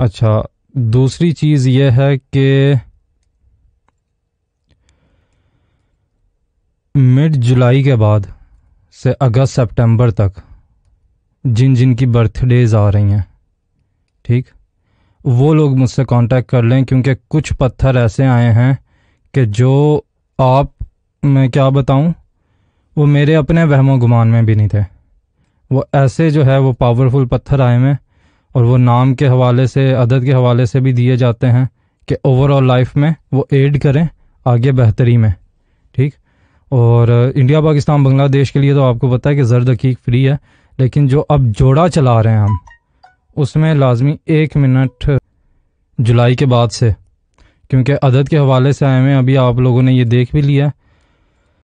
अच्छा दूसरी चीज़ यह है कि मिड जुलाई के बाद से अगस्त सितंबर तक जिन जिन की बर्थडेज आ रही हैं ठीक वो लोग मुझसे कांटेक्ट कर लें क्योंकि कुछ पत्थर ऐसे आए हैं कि जो आप मैं क्या बताऊं वो मेरे अपने वहमो गुमान में भी नहीं थे वो ऐसे जो है वो पावरफुल पत्थर आए हैं और वो नाम के हवाले से अदद के हवाले से भी दिए जाते हैं कि ओवरऑल लाइफ में वो एड करें आगे बेहतरी में ठीक और इंडिया पाकिस्तान बांग्लादेश के लिए तो आपको पता है कि जर्द हकीक फ्री है लेकिन जो अब जोड़ा चला रहे हैं हम उसमें लाजमी एक मिनट जुलाई के बाद से क्योंकि अदद के हवाले से आए हुए अभी आप लोगों ने ये देख भी लिया है